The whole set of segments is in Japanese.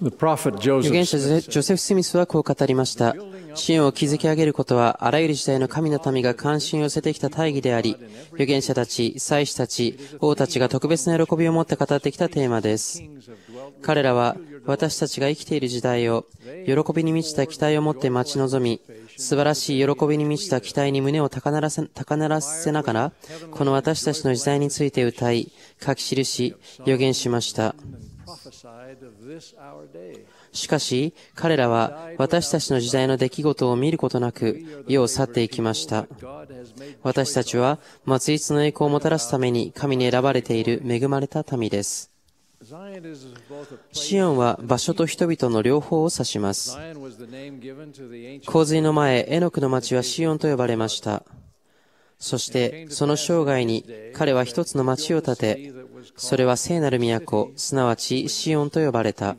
預言者ジョセフ・スミスはこう語りました。支援を築き上げることは、あらゆる時代の神の民が関心を寄せてきた大義であり、預言者たち、祭司たち、王たちが特別な喜びを持って語ってきたテーマです。彼らは、私たちが生きている時代を、喜びに満ちた期待を持って待ち望み、素晴らしい喜びに満ちた期待に胸を高鳴らせ高鳴らせながら、この私たちの時代について歌い、書き記し、予言しました。しかし彼らは私たちの時代の出来事を見ることなく世を去っていきました私たちは末日の栄光をもたらすために神に選ばれている恵まれた民ですシオンは場所と人々の両方を指します。洪水の前、エノクの町はシオンと呼ばれました。そして、その生涯に彼は一つの町を建て、それは聖なる都、すなわちシオンと呼ばれた。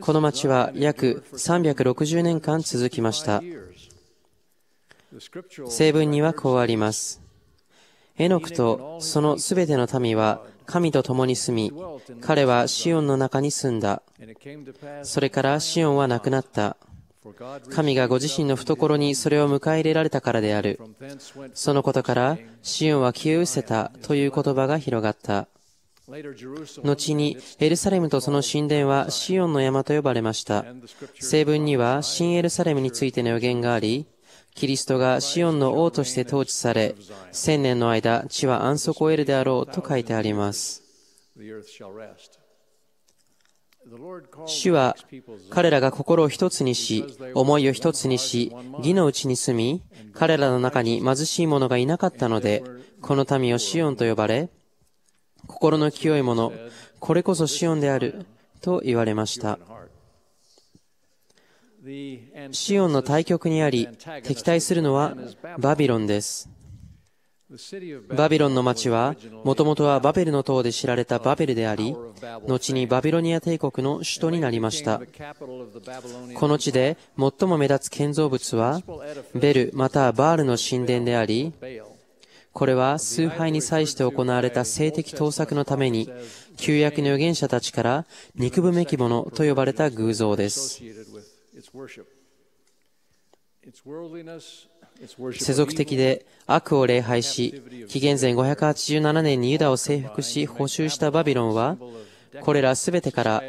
この町は約360年間続きました。成文にはこうあります。エノクとそのすべての民は神と共に住み、彼はシオンの中に住んだ。それからシオンは亡くなった。神がご自身の懐にそれを迎え入れられたからである。そのことから、シオンは消え失せたという言葉が広がった。後にエルサレムとその神殿はシオンの山と呼ばれました。聖文には新エルサレムについての予言があり、キリストがシオンの王として統治され、千年の間地は安息を得るであろうと書いてあります。主は彼らが心を一つにし、思いを一つにし、義のうちに住み、彼らの中に貧しい者がいなかったので、この民をシオンと呼ばれ、心の清い者、これこそシオンである、と言われました。シオンの対極にあり、敵対するのはバビロンです。バビロンの町は、もともとはバベルの塔で知られたバベルであり、後にバビロニア帝国の首都になりました。この地で最も目立つ建造物は、ベルまたはバールの神殿であり、これは崇拝に際して行われた性的盗作のために、旧約の預言者たちから憎むべきものと呼ばれた偶像です。世俗的で悪を礼拝し、紀元前587年にユダを征服し、捕囚したバビロンは、これらすべてから、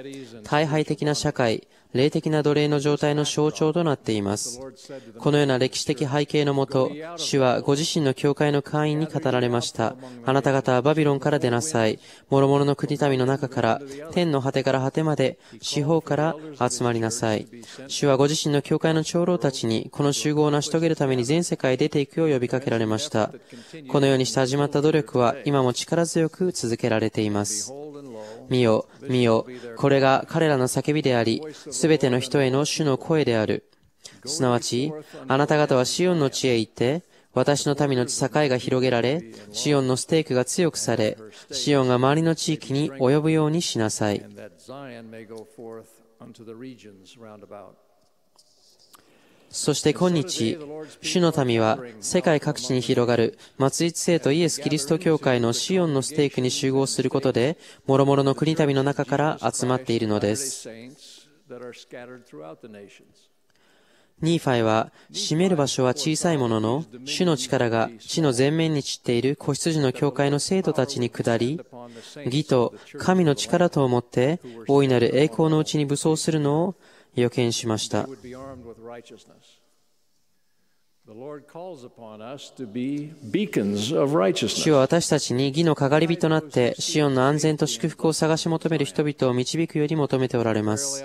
大敗的な社会、霊的な奴隷の状態の象徴となっています。このような歴史的背景のもと、主はご自身の教会の会員に語られました。あなた方はバビロンから出なさい。諸々の国民の中から、天の果てから果てまで、四方から集まりなさい。主はご自身の教会の長老たちに、この集合を成し遂げるために全世界へ出ていくよう呼びかけられました。このようにして始まった努力は、今も力強く続けられています。見よ、見よ、これが彼らの叫びであり、すべての人への主の声である。すなわち、あなた方はシオンの地へ行って、私の民の地境が広げられ、シオンのステークが強くされ、シオンが周りの地域に及ぶようにしなさい。そして今日、主の民は世界各地に広がる松井聖とイエス・キリスト教会のシオンのステークに集合することで、諸々の国民の中から集まっているのです。ニーファイは、占める場所は小さいものの、主の力が地の前面に散っている子羊の教会の生徒たちに下り、義と神の力と思って、大いなる栄光のうちに武装するのを、予見しました。主は私たちに義のかがり火となって、シオンの安全と祝福を探し求める人々を導くように求めておられます。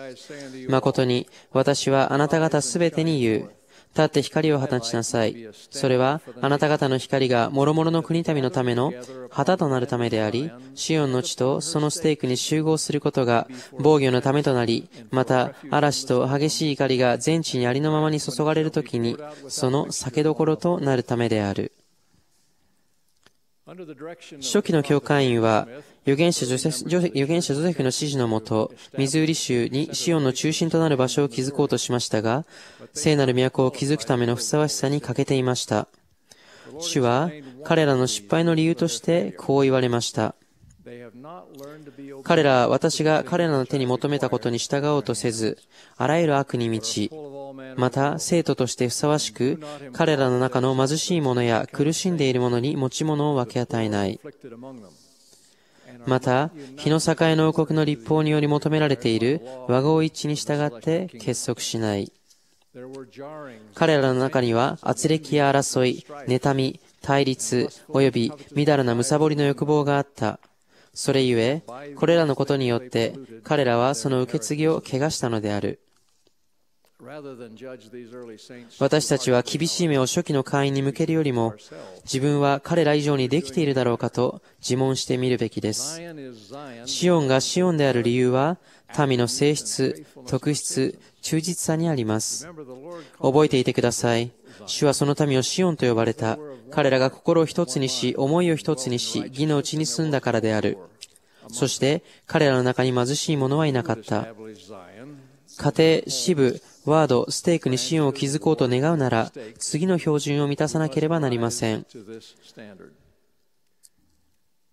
誠に、私はあなた方すべてに言う。立って光を放ちなさい。それは、あなた方の光が諸々の国民のための旗となるためであり、シオンの地とそのステークに集合することが防御のためとなり、また、嵐と激しい怒りが全地にありのままに注がれるときに、その酒どころとなるためである。初期の教会員は、預言者ジョセフ、預言者ジョセフの指示のもと、ミズーリ州にシオンの中心となる場所を築こうとしましたが、聖なる都を築くためのふさわしさに欠けていました。主は彼らの失敗の理由としてこう言われました。彼らは私が彼らの手に求めたことに従おうとせず、あらゆる悪に満ち、また生徒としてふさわしく、彼らの中の貧しい者や苦しんでいる者に持ち物を分け与えない。また、日の境の王国の立法により求められている和合一致に従って結束しない。彼らの中には、圧力や争い、妬み、対立、及びみだらなむさぼりの欲望があった。それゆえ、これらのことによって、彼らはその受け継ぎを汚したのである。私たちは厳しい目を初期の会員に向けるよりも、自分は彼ら以上にできているだろうかと自問してみるべきです。シオンがシオンである理由は、民の性質、特質、忠実さにあります。覚えていてください。主はその民をシオンと呼ばれた。彼らが心を一つにし、思いを一つにし、義のうちに住んだからである。そして、彼らの中に貧しい者はいなかった。家庭、支部、ワード、ステークに支援を築こうと願うなら、次の標準を満たさなければなりません。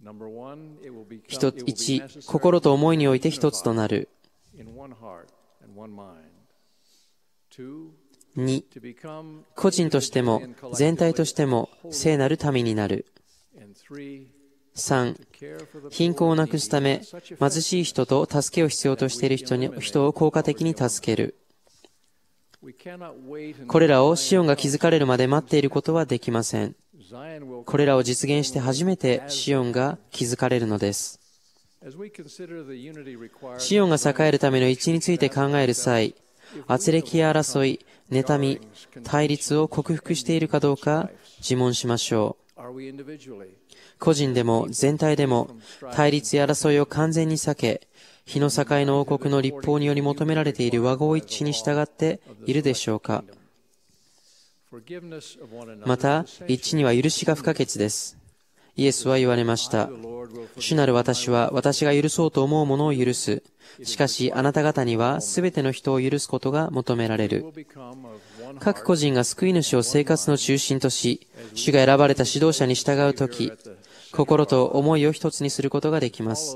1、心と思いにおいて一つとなる。2、個人としても、全体としても、聖なる民になる。3、貧困をなくすため、貧しい人と助けを必要としている人に人を効果的に助ける。これらをシオンが築かれるまで待っていることはできません。これらを実現して初めてシオンが築かれるのです。シオンが栄えるための位置について考える際、圧力や争い、妬み、対立を克服しているかどうか自問しましょう。個人でも全体でも対立や争いを完全に避け、日の境の王国の立法により求められている和合一致に従っているでしょうかまた、一致には許しが不可欠です。イエスは言われました。主なる私は私が許そうと思うものを許す。しかしあなた方には全ての人を許すことが求められる。各個人が救い主を生活の中心とし、主が選ばれた指導者に従うとき、心と思いを一つにすることができます。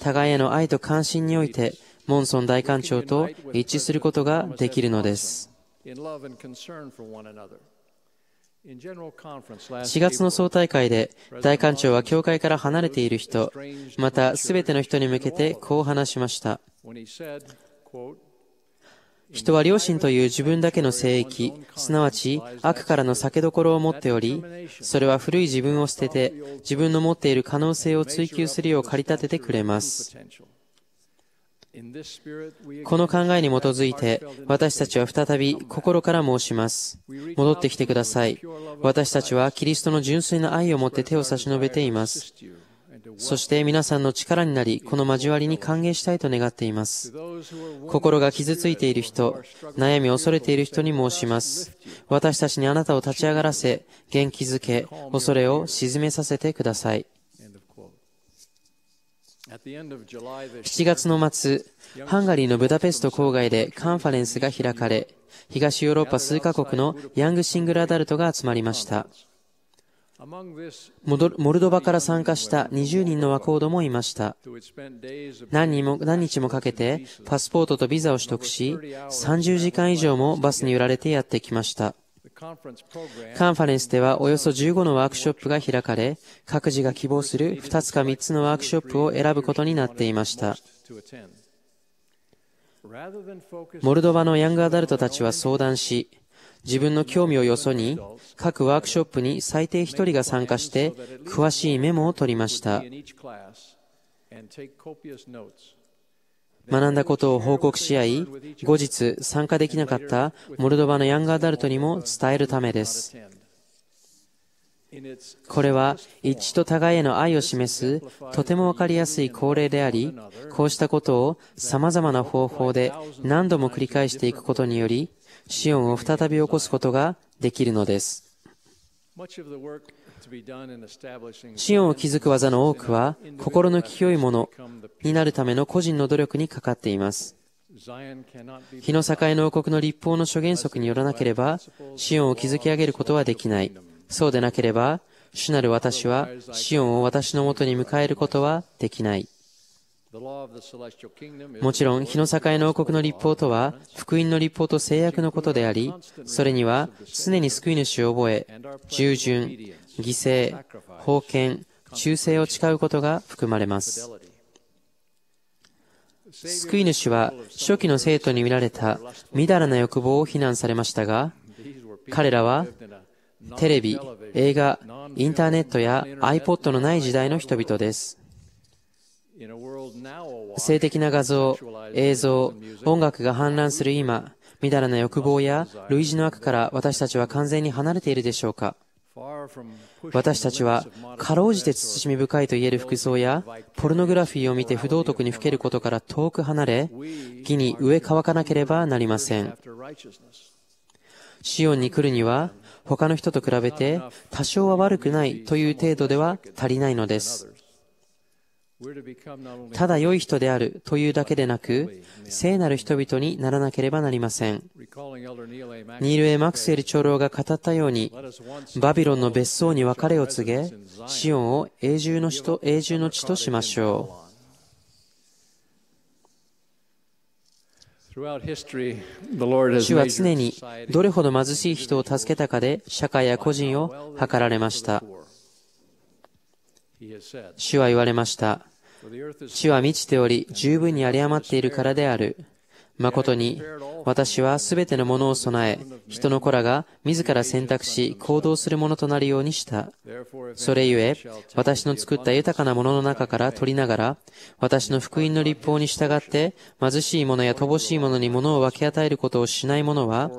互いへの愛と関心において、モンソン大官庁と一致することができるのです。4月の総大会で大官庁は教会から離れている人またすべての人に向けてこう話しました人は良心という自分だけの聖域、すなわち悪からの酒どころを持っており、それは古い自分を捨てて、自分の持っている可能性を追求するよう駆り立ててくれます。この考えに基づいて、私たちは再び心から申します。戻ってきてください。私たちはキリストの純粋な愛を持って手を差し伸べています。そして皆さんの力になり、この交わりに歓迎したいと願っています。心が傷ついている人、悩み恐れている人に申します。私たちにあなたを立ち上がらせ、元気づけ、恐れを沈めさせてください。7月の末、ハンガリーのブダペスト郊外でカンファレンスが開かれ、東ヨーロッパ数カ国のヤングシングルアダルトが集まりました。モルドバから参加した20人の若者もいました。何人も何日もかけてパスポートとビザを取得し、30時間以上もバスに揺られてやってきました。カンファレンスではおよそ15のワークショップが開かれ、各自が希望する2つか3つのワークショップを選ぶことになっていました。モルドバのヤングアダルトたちは相談し、自分の興味をよそに、各ワークショップに最低1人が参加して、詳しいメモを取りました。学んだことを報告し合い、後日参加できなかったモルドバのヤングアダルトにも伝えるためです。これは一致と互いへの愛を示すとてもわかりやすい恒例でありこうしたことをさまざまな方法で何度も繰り返していくことによりシオンを再び起こすことができるのです。シオンを築く技の多くは、心の清いものになるための個人の努力にかかっています。日の境の王国の立法の諸原則によらなければ、シオンを築き上げることはできない。そうでなければ、主なる私は、シオンを私のもとに迎えることはできない。もちろん、日の境の王国の立法とは、福音の立法と制約のことであり、それには、常に救い主を覚え、従順、犠牲、奉献、忠誠を誓うことが含まれます。救い主は、初期の生徒に見られた、みだらな欲望を非難されましたが、彼らは、テレビ、映画、インターネットや iPod のない時代の人々です。性的な画像、映像、音楽が氾濫する今、みだらな欲望や類似の悪から私たちは完全に離れているでしょうか私たちは、かろうじて慎み深いと言える服装や、ポルノグラフィーを見て不道徳に吹けることから遠く離れ、義に植え乾かなければなりません。シオンに来るには、他の人と比べて、多少は悪くないという程度では足りないのです。ただ良い人であるというだけでなく、聖なる人々にならなければなりません。ニール・エ・マクセル長老が語ったように、バビロンの別荘に別れを告げ、シオンを永住の地と永住の地としましょう。主は常にどれほど貧しい人を助けたかで社会や個人を図られました。主は言われました。地は満ちており、十分に有り余っているからである。誠に、私はすべてのものを備え、人の子らが自ら選択し行動するものとなるようにした。それゆえ、私の作った豊かなものの中から取りながら、私の福音の立法に従って、貧しい者や乏しい者に物を分け与えることをしない者は、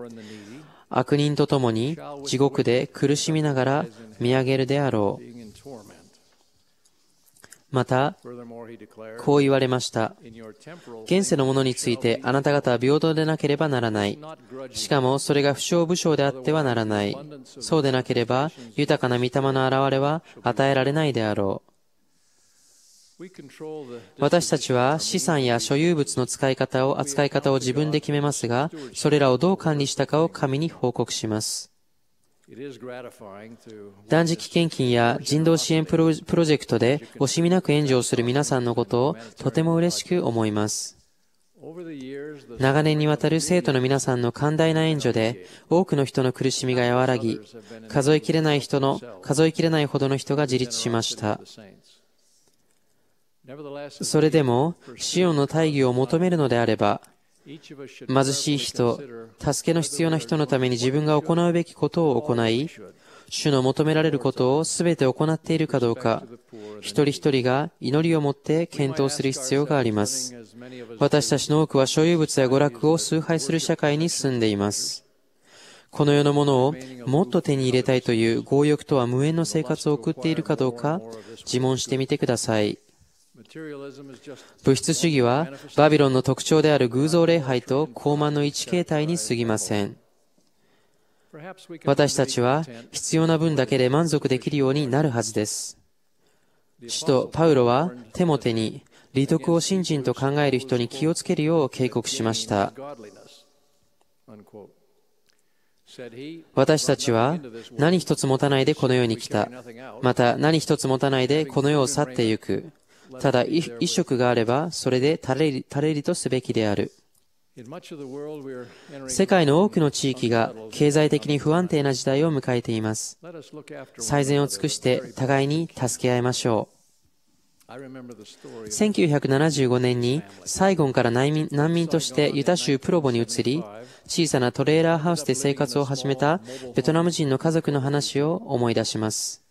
悪人と共に地獄で苦しみながら見上げるであろう。また、こう言われました。現世のものについてあなた方は平等でなければならない。しかもそれが不祥不祥であってはならない。そうでなければ豊かな御霊の現れは与えられないであろう。私たちは資産や所有物の使い方を、扱い方を自分で決めますが、それらをどう管理したかを神に報告します。断食献金や人道支援プロジェクトで惜しみなく援助をする皆さんのことをとても嬉しく思います。長年にわたる生徒の皆さんの寛大な援助で多くの人の苦しみが和らぎ、数えきれない人の、数えきれないほどの人が自立しました。それでも、シオの大義を求めるのであれば、貧しい人、助けの必要な人のために自分が行うべきことを行い、主の求められることを全て行っているかどうか、一人一人が祈りを持って検討する必要があります。私たちの多くは所有物や娯楽を崇拝する社会に住んでいます。この世のものをもっと手に入れたいという強欲とは無縁の生活を送っているかどうか自問してみてください。物質主義はバビロンの特徴である偶像礼拝と高慢の一形態に過ぎません。私たちは必要な分だけで満足できるようになるはずです。使徒パウロはテモテに利得を信心と考える人に気をつけるよう警告しました。私たちは何一つ持たないでこの世に来た。また何一つ持たないでこの世を去ってゆく。ただ、一食があれば、それで垂れりれりとすべきである。世界の多くの地域が経済的に不安定な時代を迎えています。最善を尽くして互いに助け合いましょう。1975年にサイゴンから難民難民としてユタ州プロボに移り、小さなトレーラーハウスで生活を始めたベトナム人の家族の話を思い出します。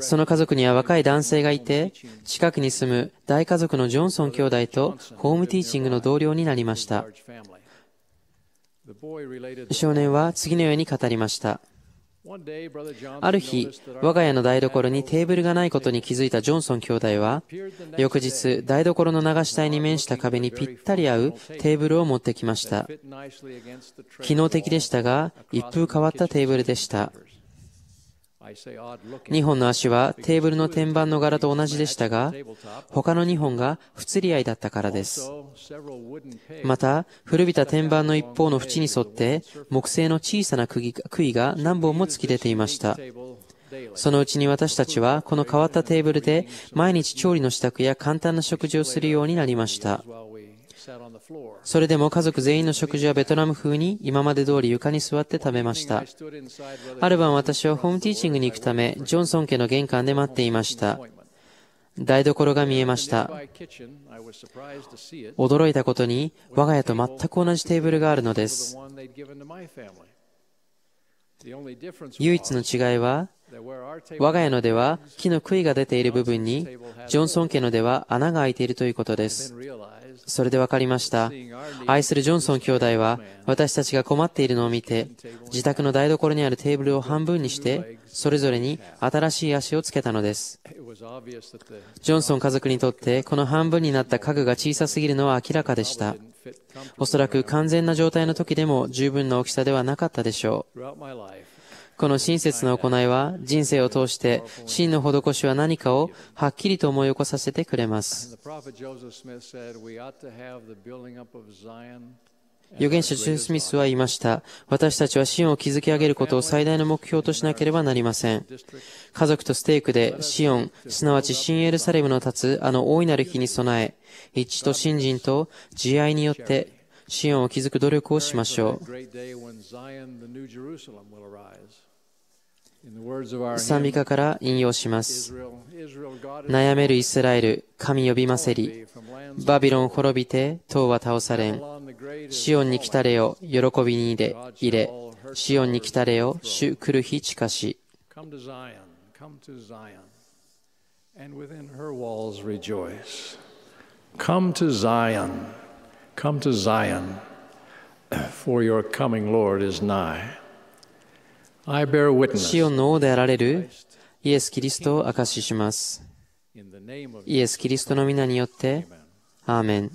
その家族には若い男性がいて、近くに住む大家族のジョンソン兄弟とホームティーチングの同僚になりました。少年は次のように語りました。ある日、我が家の台所にテーブルがないことに気づいたジョンソン兄弟は、翌日、台所の流し台に面した壁にぴったり合うテーブルを持ってきました。機能的でしたが、一風変わったテーブルでした。2本の足はテーブルの天板の柄と同じでしたが、他の2本が不釣り合いだったからです。また、古びた天板の一方の縁に沿って、木製の小さな杭が何本も突き出ていました。そのうちに私たちは、この変わったテーブルで、毎日調理の支度や簡単な食事をするようになりました。それでも家族全員の食事はベトナム風に今まで通り床に座って食べました。ある晩私はホームティーチングに行くため、ジョンソン家の玄関で待っていました。台所が見えました。驚いたことに、我が家と全く同じテーブルがあるのです。唯一の違いは、我が家のでは木の杭が出ている部分に、ジョンソン家のでは穴が開いているということです。それで分かりました。愛するジョンソン兄弟は、私たちが困っているのを見て、自宅の台所にあるテーブルを半分にして、それぞれに新しい足をつけたのです。ジョンソン家族にとって、この半分になった家具が小さすぎるのは明らかでした。おそらく完全な状態の時でも十分な大きさではなかったでしょう。この親切な行いは人生を通して真の施しは何かをはっきりと思い起こさせてくれます。預言者ジョー・スミスは言いました。私たちは真を築き上げることを最大の目標としなければなりません。家族とステークでシオン、すなわち新エルサレムの立つあの大いなる日に備え、一致と信心と慈愛によってシオンを築く努力をしましょう。賛美歌から引用します。悩めるイスラエル、神呼びませり。バビロン滅びて、塔は倒されん。シオンに来たれよ、喜びに入れ、入れ。シオンに来たれよ、主来る日近し。c o 死を脳であられるイエス・キリストを証しします。イエス・キリストの皆によって、アーメン。